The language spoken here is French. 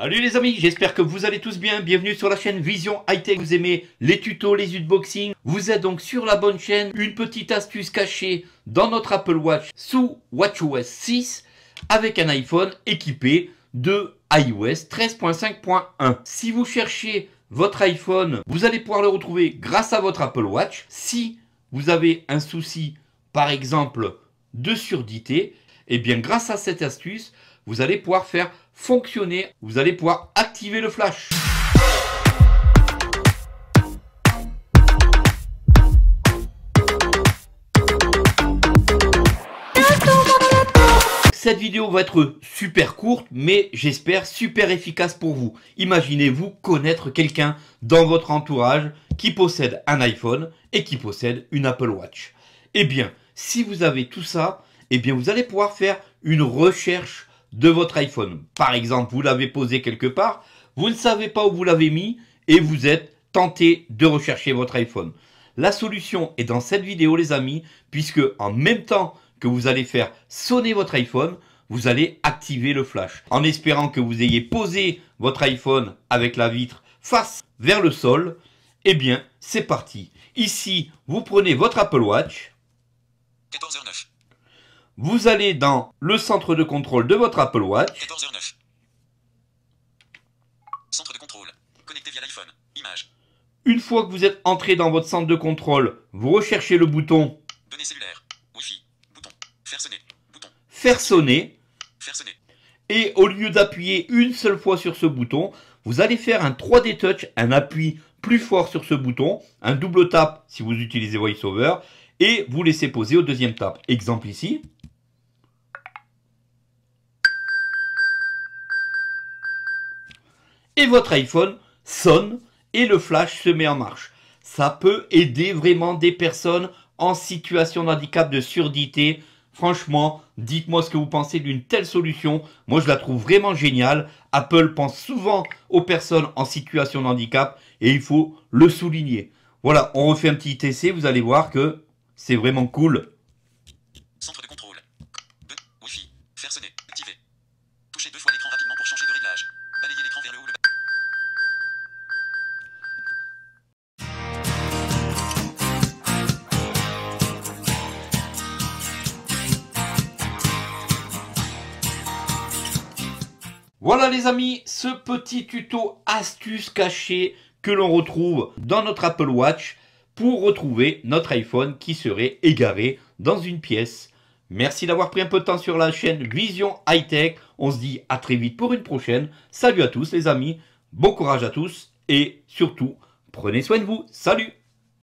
Salut les amis, j'espère que vous allez tous bien. Bienvenue sur la chaîne Vision High Tech. Vous aimez les tutos, les unboxings. Vous êtes donc sur la bonne chaîne. Une petite astuce cachée dans notre Apple Watch sous WatchOS 6 avec un iPhone équipé de iOS 13.5.1. Si vous cherchez votre iPhone, vous allez pouvoir le retrouver grâce à votre Apple Watch. Si vous avez un souci, par exemple, de surdité, et eh bien grâce à cette astuce, vous allez pouvoir faire fonctionner, vous allez pouvoir activer le flash. Cette vidéo va être super courte, mais j'espère super efficace pour vous. Imaginez-vous connaître quelqu'un dans votre entourage qui possède un iPhone et qui possède une Apple Watch. Eh bien, si vous avez tout ça, eh bien vous allez pouvoir faire une recherche de votre iPhone. Par exemple, vous l'avez posé quelque part, vous ne savez pas où vous l'avez mis et vous êtes tenté de rechercher votre iPhone. La solution est dans cette vidéo les amis, puisque en même temps que vous allez faire sonner votre iPhone, vous allez activer le flash. En espérant que vous ayez posé votre iPhone avec la vitre face vers le sol, eh bien c'est parti. Ici, vous prenez votre Apple Watch. 14h09 vous allez dans le centre de contrôle de votre Apple Watch. Une fois que vous êtes entré dans votre centre de contrôle, vous recherchez le bouton. Bouton. Faire sonner. Faire sonner. sonner. Et au lieu d'appuyer une seule fois sur ce bouton, vous allez faire un 3D touch, un appui plus fort sur ce bouton, un double tap si vous utilisez VoiceOver, et vous laissez poser au deuxième tap. Exemple ici. et votre iPhone sonne et le flash se met en marche. Ça peut aider vraiment des personnes en situation de handicap de surdité. Franchement, dites-moi ce que vous pensez d'une telle solution. Moi, je la trouve vraiment géniale. Apple pense souvent aux personnes en situation de handicap et il faut le souligner. Voilà, on refait un petit essai. vous allez voir que c'est vraiment cool. Centre de contrôle. Faire sonner. Activer. Voilà les amis, ce petit tuto astuce cachée que l'on retrouve dans notre Apple Watch pour retrouver notre iPhone qui serait égaré dans une pièce. Merci d'avoir pris un peu de temps sur la chaîne Vision High Tech. On se dit à très vite pour une prochaine. Salut à tous les amis, bon courage à tous et surtout, prenez soin de vous. Salut